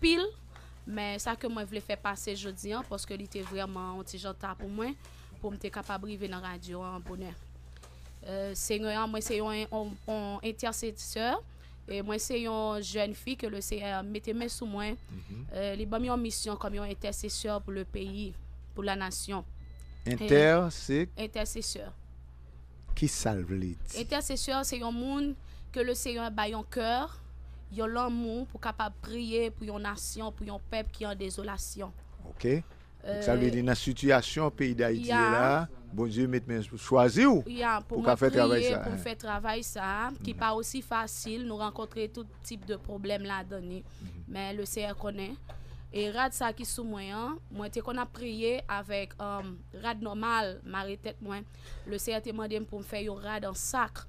pil, men sa ke mwen vle fè pase jodi an, poske li te vreman an ti jota pou mwen, pou mte kapabri vè nan radyo an bonè. Euh, se yon, mwen se yon intersesor, mwen se yon jen fi ke le se mette men sou mwen, li bom mhm. yon euh, misyon, kom yon intersesor pou le peyi, pou la nasyon. Interse? Intersesor. Ki sal blit? Intersesor se yon moun, ke le se yon bayon kèr, y a l'amour pour capable prier pour une nation, pour un peuple qui est en désolation. OK. Euh, ça veut dire euh, dans la situation au pays d'Haïti là, bon Dieu met choisir pour, pour faire travail ça. Pour hein. faire travail ça, qui mm. pas aussi facile, nous rencontrer tout type de problème là dedans mm-hmm. Mais le CR connaît et rad ça qui sous moi, hein. moi qu'on a prié avec um, rad normal, Marie tête moi. Le Seigneur m'a demandé pour me faire un rad en sacre.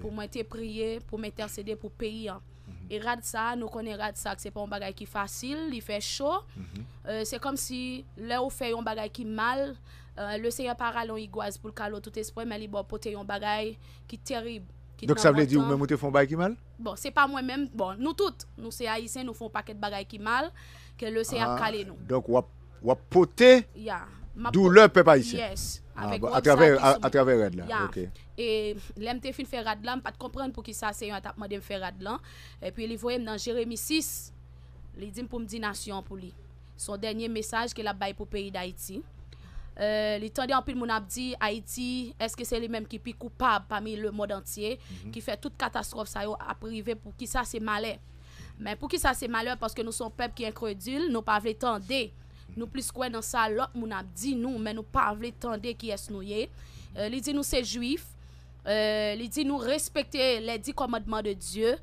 Pour moi prier, pour m'intercéder pour payer. Hein. Mm-hmm. Et rad ça, nous connaissons rad ça, ce c'est pas un bagage qui est facile, il fait chaud. Mhm. Euh, c'est comme si là où fait un bagage qui est mal, euh, le Seigneur parle en igoise pour le calot tout espoir, mais il va porter un bagage qui est terrible. Donc ça veut dire que vous-même vous un bagage qui est mal? Bon, c'est pas moi-même, bon, nous tous, nous c'est haïtiens, nous faisons pas paquet de qui est mal, que le Seigneur ah, calé nous. Donc, vous avez poté yeah. douleur, peuple haïtien? Yes. avec à travers, e lemte fin fè radlan, pat komprende pou ki sa se yon atapman dem fè radlan, e pi li voyen nan Jeremy 6, li dim pou mdi nasyon pou li, son denye mesaj ke la bay pou peyi da Iti, e, li tende anpil moun apdi, Iti, eske se li menm ki pi koupab, pami le mod antye, mhm. ki fè tout katastrof sa yo aprive, pou ki sa se male, men pou ki sa se male, paske nou son pep ki inkredil, nou pa vle tende, nou plis kwen nan sa lok moun apdi nou, men nou pa vle tende ki es nou ye, e, li din nou se juif, Euh, il dit nous respecter les dix commandements de Dieu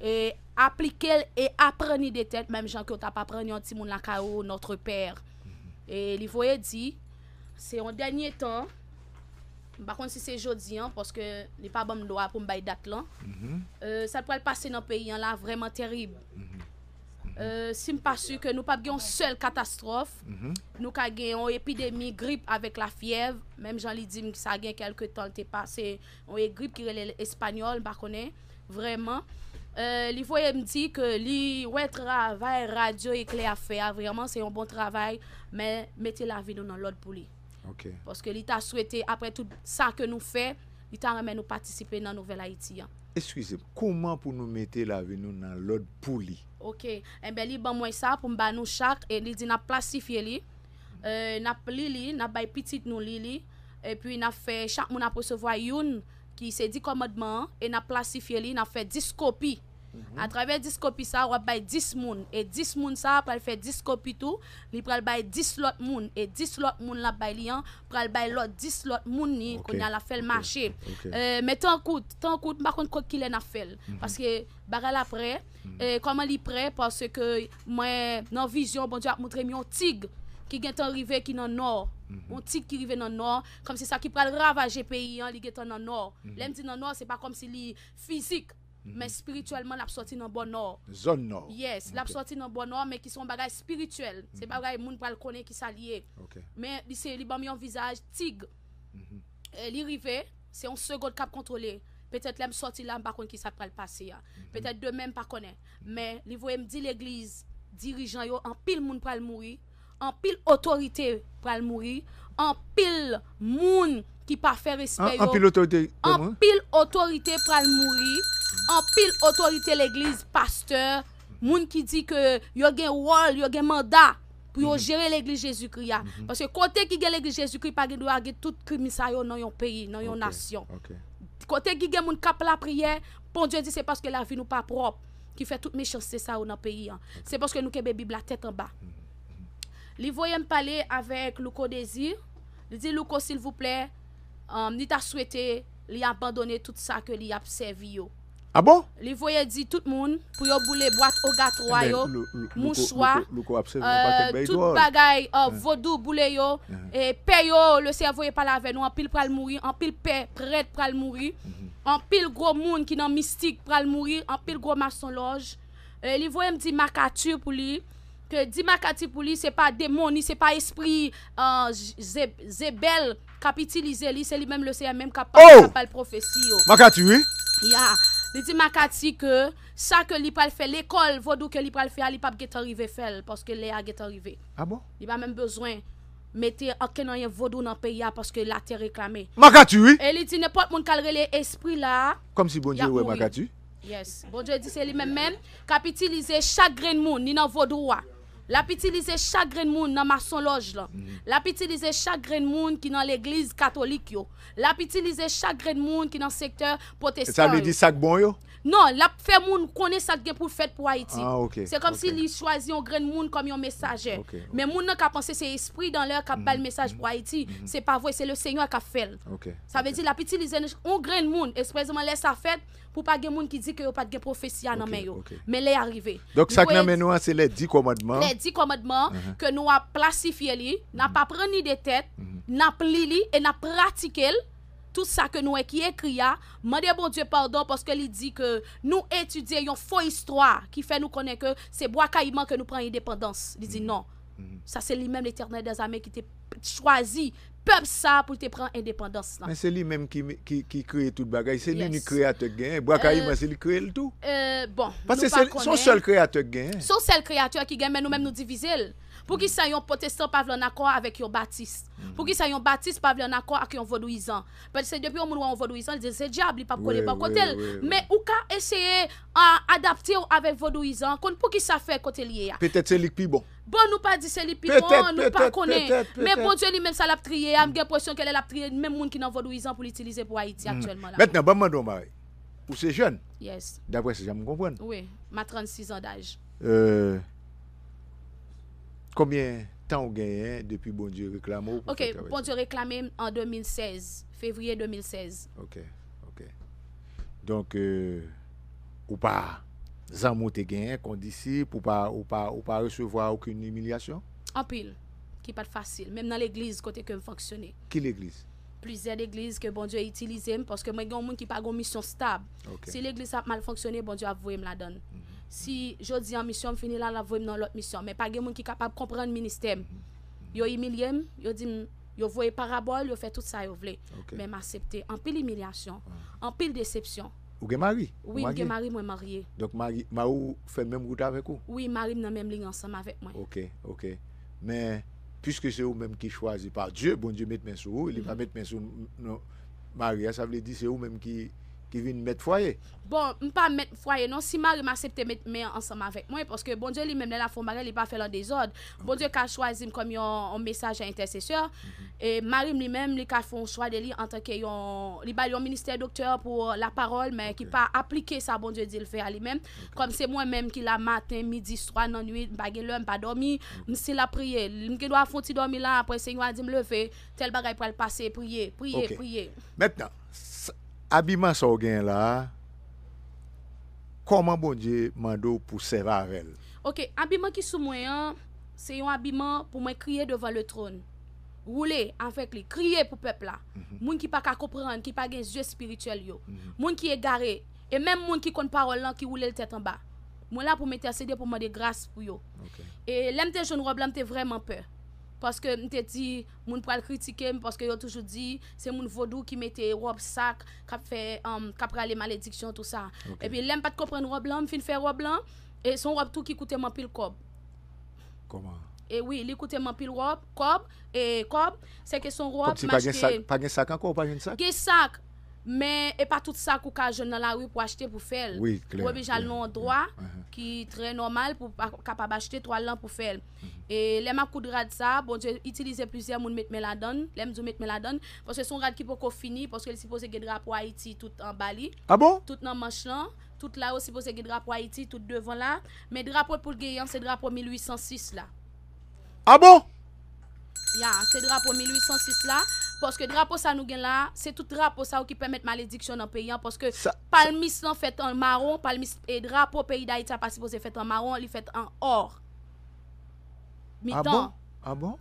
et appliquer et apprendre des têtes, même gens qui pas appris un petit monde la notre Père. Mhm. Et il voyait dit, c'est en dernier temps, par contre si c'est aujourd'hui, hein, parce que n'est pas bon droit pour me bailler date là, mhm. euh, ça pourrait passer dans le pays hein, là, vraiment terrible. Mhm. Euh, Sim pa su ke nou pa biyon sel katastrof mhm. Nou ka gen yon epidemi grip avèk la fiev Mèm jan li di mk sa gen kelke ton te pase Yon grip ki rel espanyol bakone Vreman Li foye mdi ke li wè travay radio e kle a fe Vreman se yon bon travay Mè mette la vinou nan lòd pou li Ok Poske li ta souwete apre tout sa ke nou fe Li ta remè nou patisipe nan Nouvel Haiti E swize, kouman pou nou mette la vinou nan lòd pou li? Ok, eh enbe li ban mwen sa pou mba nou chak e li di na plasifiye li, eh, na li li, na bay pitit nou li li, e pi na fe chak moun aposevwa youn ki se di komodman, e na plasifiye li, na fe diskopi. A travèl diskopi sa wap bay 10 moun E 10 moun sa pral fè 10 kopi tou Li pral bay 10 lot moun E 10 lot moun la bay li an Pral bay lot 10 lot moun ni Kon yal la fèl mâche Mè tan kout, tan kout makon kòt ki lè na fèl Paske baral apre Koman li pre Paske mwen nan vizyon Bon diwa ap moutre mi yon tig Ki gen tan rive ki nan nor Yon tig ki rive nan nor Kom se sa ki pral ravajè peyi an li gen tan nan nor Lem di nan nor se pa kom se li fizik Men mhm. spiritualman l ap soti nan bonor Zon nor Yes, l ap soti nan bonor Men ki son bagay spiritual mhm. Se bagay moun pral kone ki sa liye Men li se li bami yon vizaj Tig mhm. euh, Li rive Se yon segod kap kontrole Petet lem soti lan bakon ki sa pral pase ya Petet demen pa kone Men li vo em di l eglize Dirijan yo An pil moun pral mouri An pil otorite pral mouri An pil moun ki pa fe respye yo An pil otorite pral mouri An pil otorite pral mouri en pile autorité l'église, pasteur, moun ki dit qu'il yo gen wol, yo gen manda pou yo mhm. gérer l'Église jésus christ mhm. Parce que côté qui ki l'Église l'église jésus christ pa gen do a tout crime ça nan yon pays, nan yon okay. nation. Okay. Kote ki gen moun kap la bon Dieu dit c'est parce que la vie nous pas propre qui fait toute méchanceté ça dans pays. pays. C'est parce Se nous nou la tête en bas. Mm -hmm. Li voye m pale avec Louko désir li di sil vous plaît, euh, ni ta souhaité li abandonner tout ça que li a servi A ah bon? Li voye di tout moun pou yo boule boate ogatroyo, mouchwa, tout bagay euh, eh. vodou boule yo, eh. pe yo le sey avoye pala ve nou, anpil pe, pred pral mouri, anpil gro moun ki nan mistik pral mouri, anpil gro mason loj. Euh, li voye mdi makati pou li, ke di makati pou li sey pa demoni, sey pa espri euh, zebel kapitilize li, sey li menm le sey menm kapal profesi yo. Makati wè? Ya, ya. Il dit Makati que ce que a fait l'école, vodou que a fait à l'école, ce n'est arrivé parce que est arrivé Ah bon? Il a même pas besoin de mettre aucun autre dans le pays parce que l'a été réclamé. Makati oui! Et il dit que n'importe ne calerait l'esprit là. Comme si bon Dieu est Makati. Yes. bonjour dit que c'est lui-même qui chaque grain de monde dans le la petitisez chaque grain de monde dans ma son loge. Mm. La petitisez chaque grain de monde qui est dans l'église catholique. La petitisez chaque grain de monde qui est dans le secteur protestant. Ça dit ça, bon, yo non, la fait moun connaît ça pour faire pour Haïti. Ah, c'est comme s'ils si ils un grand monde comme un messager. Mais Mais gens n'a qu'à que c'est l'esprit dans leur qui mm. Mm-hmm. le message pour Haïti, mm-hmm. ce n'est pas vous, c'est le Seigneur qui a fait. Ça veut dire la petite lisait un grain monde, expressément laisse ça fait pour ne pas avoir des gens qui dit que a pas de prophétie dans main Mais les arrivé. Donc ça que nous hein, c'est les dix commandements. Les dix commandements uh-huh. que nous a placifié li, n'a mm-hmm. pas pris ni têtes, tête, n'a pli li et n'a pratiqué tout ça que nous eh, qui écrit mon ah, demandez bon Dieu pardon parce que il dit que nous étudions une fausse histoire qui fait nous connaître que c'est bois caïman que nous prenons indépendance. Il dit mm. non. Mm. Ça c'est lui-même l'Éternel des armées qui t'a choisi Pèp sa pou te pran indépendans la. Mè se li mèm ki kreye tout bagay. Se li ni kreator gen. Bo akayi mè se li kreye l'tou. Bon. Pase se son sol kreator gen. Son sol kreator ki gen mè nou mèm nou divize l. Pou ki sa yon potestan pa vlè n'akor avèk yon batist. Mm-hmm. Pou ki sa yon batist pa vlè n'akor ak yon vodouizan. Pèl se depi yon moun wè yon vodouizan, se diab li pa pou kore pa kote l. Mè ou ka eseye an adapte yon avèk vodouizan, kon pou ki sa fè kote l yè ya. Bon, nous pas dit c'est les nous pas connaît. Mais bon Dieu lui-même, ça l'a trié. J'ai l'impression qu'elle l'a trié, même monde qui n'a pas ans pour l'utiliser pour Haïti hmm. actuellement. Maintenant, bon, madame, Vous êtes jeune. Yes. D'après ça, je comprends. Oui, ma 36 ans d'âge. Euh, combien de temps vous gagnez depuis Bon Dieu réclamé Ok, Bon Dieu réclamé en 2016, février 2016. Ok, ok. Donc, euh, ou pas vous avez des conditions pour ne pas recevoir aucune humiliation? En pile. Ce n'est pas facile. Même dans l'église, quand faut fonctionner. Qui l'église? Plusieurs églises que Dieu utilise parce que moi, je n'ai pas une mission stable. Si l'église a mal fonctionné, Dieu a voué me la donne. Mhm. Si je dis une mission, je finis là, je vais dans l'autre l'autre mission. Mais je n'ai pas de monde qui capable de comprendre le ministère. Mhm. Mhm. Yo l'ai humilié, je yo dit, je l'ai parabole, yo fait tout ça. Mais je l'ai m'accepter En pile humiliation, ah. en pile déception. Ou que marié Oui, ou marié je suis Donc Marie, Marou fait même route avec vous? Oui, mari le même ligne ensemble avec moi. OK, OK. Mais puisque c'est vous-même qui choisissez par Dieu, bon Dieu met mes sur vous, il va mhm. mettre main sur non, Marie, ça veut dire que c'est vous-même qui qui vient mettre foyer. Bon, je ne pas mettre foyer, non. Si Marie m'a m'accepte mettre ensemble avec moi, parce que bon Dieu lui-même, la femme Marie, pas fait dans désordre. Bon Dieu a choisi comme un message à intercesseur. Mhm. Et Marie lui-même, il a fait un choix de lui en tant que un ministère docteur pour la parole, mais qui pas appliqué ça, bon Dieu dit le fait à lui-même. Comme c'est moi-même qui la matin, midi, soir, non, nuit, baguette pas dormi, c'est la prier. Je dois faire dormir là, après Seigneur a dit me lever, tel bagage pour le passer, prier, prier, prier. Maintenant, habillement ça là comment bon Dieu m'a donné pour servir avec OK habillement qui sous moi c'est un habillement pour moi crier devant le trône rouler avec lui crier pour peuple là mhm. moun qui qui pas comprendre qui pas des yeux spirituels yo mhm. moun qui qui égaré et même moun qui connaît parole là qui roule le tête en bas moi là pour m'intercéder pour demander grâce pour yo okay. et l'aime te jeune robe vraiment peur Paske m te di, moun pral kritike, m paske yo toujou di, se moun vodou ki mette rob sak, kap um, prale malediksyon tout sa. E pi lem pat kopren rob lan, m fin fe rob lan, e son rob tou ki koute man pil kob. Koman? E wii, li koute man pil rob, kob, e kob, se ke son rob maske. Kopti pa gen sak anko ou pa gen sak? Gen sak! mais et pas tout ça kou ka dans la rue pour acheter pour faire. Oui, clair. Ou e un endroit qui qui très normal pour kapab acheter 3 lan pou fel. Mm -hmm. les lem de rad sa, bon, j'ai utilisé plusieurs moun met me la donne, parce que met me la parce que son rad ki pou fini, parce li sipose gen drap Haïti, tout en bali. ah bon? Tout dans manche Tout la ou sipose des draps pour Haïti, tout devant là. Mais drapeau pour pou c'est se 1806 là. ah bon? Ya, c'est drap drapeau 1806 là. Poske drapo sa nou gen la, se tout drapo sa ou ki pe met malediksyon nan peyan. Poske palmis nan fet an maron, palmis e drapo peyi da ita pa sipoze fet an maron, li fet an or. Mi ah tan. A bon? A ah bon?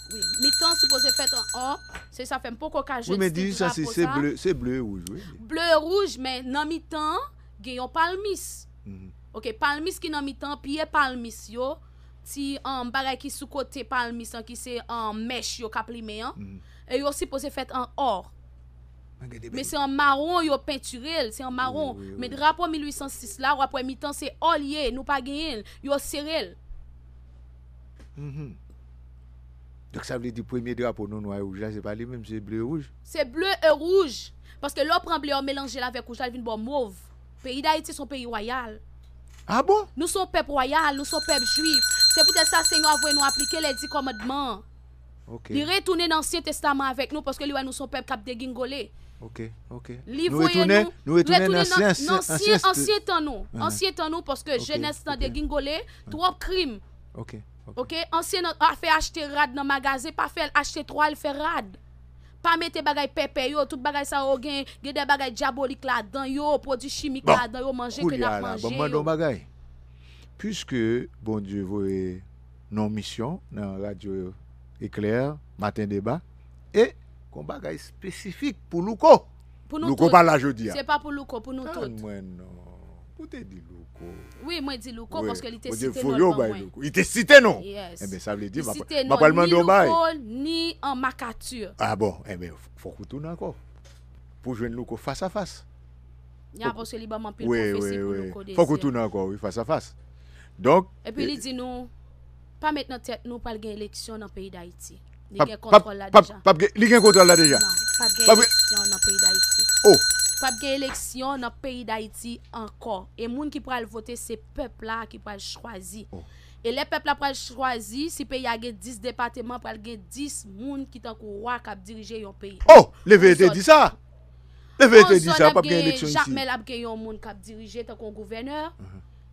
Mi tan sipoze fet an or, se sa fe mpo koka jen si drapo sa. Ou me di sa si se ble, se ble ouj. Ble ouj, men nan mi tan gen yon palmis. Mhm. Ok, palmis ki nan mi tan, piye palmis yo. Ti an baray ki sou kote palmi San ki se an mesh yo kapli me an mm. E yo si pose fet an or Me se an maron yo peinturel Se an maron Me drapo 1806 la Wapwen mi tan se olye Yo seril mm-hmm. Dok sa vle di pweme dewa pou non waj ouja Se pali menm se ble ouj Se ble ouj Paske lor pranble yo melange la vek ouja Vin bo mouv Peri da iti son peri wayal Abo? Ah nou son pep wayal, nou son pep juif C'est pour ça, Seigneur a nous appliquer les dix commandements. Ok. Il retourne dans l'Ancien Testament avec nous parce que lui nous son peuple cap de gingolé. Ok, ok. Nous retourner. nous, retourner dans l'Ancien temps nous. Ah. Ancien temps nous parce que okay. jeunesse Cap ah. de gingolé, trois crimes. Ok. Ok, ancien a fait acheter rad dans le magasin, pas fait acheter trois, il fait rad. Pas mettre bagay pépé yo, tout bagage ça ou gain, gen des bagages diaboliques là dan yo, produit chimique là dans yo, manger que n'a mangé. Bon, Puisque, bon Dieu, vous avez nos missions dans Radio Éclair, Matin Débat, et combat spécifique pour Louko. Pour nous Louko pas là jeudi. Hein. C'est pas pour Louko, pour nous tous. non. Vous te nous Louko. Oui, moi dis Louko oui. parce qu'il était cité. Il était cité non. Oui. Eh ben, ça veut dire, ma pas le Louko, ni en macature. Ah bon, eh bien, faut tourne encore. Pour jouer Louko face à face. Il y a parce que librement pile pour Faut encore, oui, face à face. E pi li di nou, pa met nan tèt nou pa lge eleksyon nan peyi da iti. Li gen kontrol la deja. Pa lge eleksyon nan peyi da iti ankon. E moun ki pral vote se pepla ki pral chwazi. E le pepla pral chwazi, si peyi a gen dis departement, pral gen dis moun ki tanko wak ap dirije yon peyi. Oh, leve ete di sa. Leve ete di sa, pa lge eleksyon yon peyi.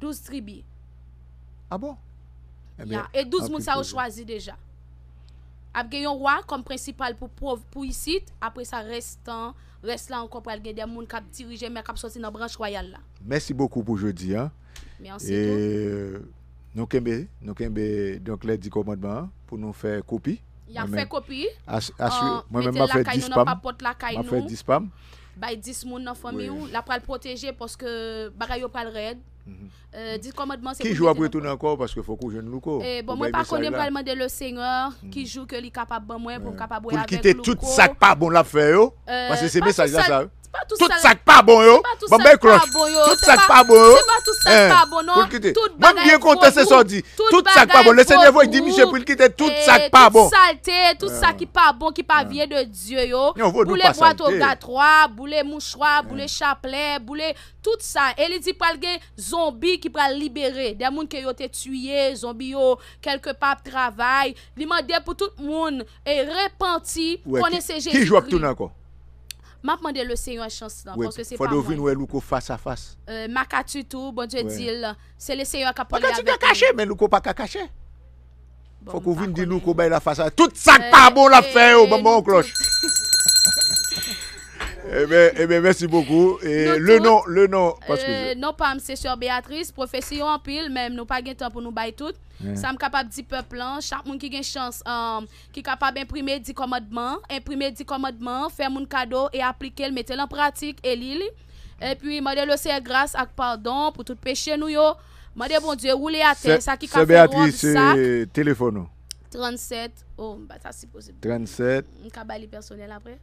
12 tribus. Ah bon? Eh Et 12 personnes ont ou choisi déjà. y a un roi comme principal pour pour ici, après ça restant, reste là encore pour aller des qui kap dirigé, mais kap sorti dans branche royale là. Merci beaucoup pour aujourd'hui. hein. Merci. Et nous nous avons donc les 10 commandements hein, pour nous faire copie. Il a fait copie. Euh, moi-même, je fait 10 spams. Je fait 10 Je Bay 10 dans la famille Je la pral protéger parce que bagay pral raid. Mhm. Euh, c'est Qui joue après tout encore parce qu'il faut que eh, je ne nous pas. bon, moi, pas connais pas demander le Seigneur qui mhm. joue que lui capable de moi pour capable avec Pour quitter tout ça pas bon l'affaire Parce que euh, c'est message là ça. Toute sak pa bon yo. Toute sak pa bon yo. Toute sak pa bon yo. Toute sak pa bon, eh. bon eh. yo. Toute bagay pou moun. Mwen mwen kontese son di. Toute sak pa bon. Le sene vo yi di miche pou yi kite. Toute sak pa bon. Toute salte. Toute sak ki pa bon ki pa vye de Diyo yo. Boule bo ato gatroa. Boule mouchwa. Boule chaple. Boule tout sa. E li di pa lgen zombi ki pra libere. De moun ki yo te tuye. Zombi yo. Kelke pa travay. Li man de pou tout moun. E repenti. Kone se jesu pri. Ki jwap tou nan kon? m'a demandé le Seigneur chance là, parce que c'est pas moi. Faut deviner louko face à face. Euh, Makatu tout, bon Dieu ouais. dit, c'est le Seigneur qui a parlé avec. Pas caché, mais louko pas cacher. Bon, faut qu'on vienne dire louko bail la face à euh, eh, eh, tout ça pas bon la faire bon bon cloche. Eh bien, eh ben, merci beaucoup. Et le nom, le nom. Euh, parce euh, que... Non, pas c'est sur Béatrice, profession en pile, même nous pas de temps pour nous bailler tout. Ça me capable de peuple, hein, chaque monde qui a une chance, hein, qui capable d'imprimer 10 commandements, imprimer 10 commandements, faire mon cadeau et appliquer, le mettre en pratique et l'île. Et puis, modèle le grâce et pardon pour tout péché nous yo. Modèle bon Dieu, roulez à terre, ça qui capable Béatrice, c'est téléphone. 37, oh, bah, ça c'est possible. 37. Un cabali personnel après.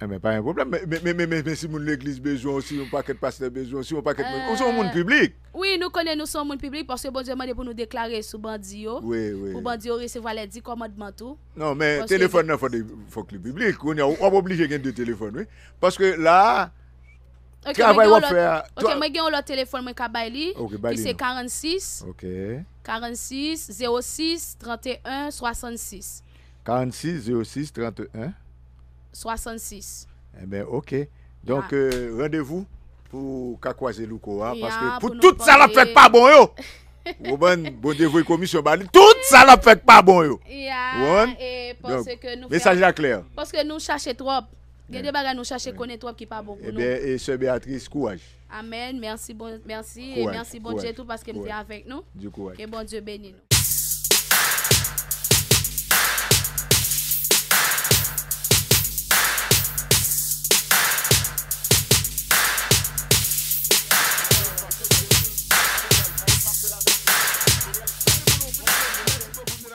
Eh, mais pas un problème. Mais, mais, mais, mais si l'église besoin, si mon paquet de pasteur besoin, si on paquet de... Euh... On sommes monde public. Oui, nous connaissons, nous sommes monde public parce que bon Dieu m'a dit pour nous déclarer sous bandit. Oh. Oui, oui. Pour bandit oh, recevoir les 10 commandements tout. Non, mais le téléphone, il faut, faut que le public. On est obligé de deux téléphones, oui. Parce que là... Ok, mais j'ai un autre téléphone, moi Kabali, qui c'est 46, Ok. 46 06 31 66. 46 06 31 66. Eh bien, OK. Donc, ah. euh, rendez-vous pour Kakwaze Loukoa. Hein, parce que ah, pour, pour tout ça, la fête pas bon, yo. Bon, bon dévoué commission, tout ça la fait pas bon, yo. Yeah, bon? et parce Donc, que nous message à clair. Parce que nous cherchons trop. Il des bagages nous cherchons connaître trop qui pas bon pour eh nous. Ben, et ce Béatrice, courage. Amen. Merci, bon, merci. et merci, bon courage, Dieu, tout parce que vous avec nous. Du courage. Et bon Dieu bénisse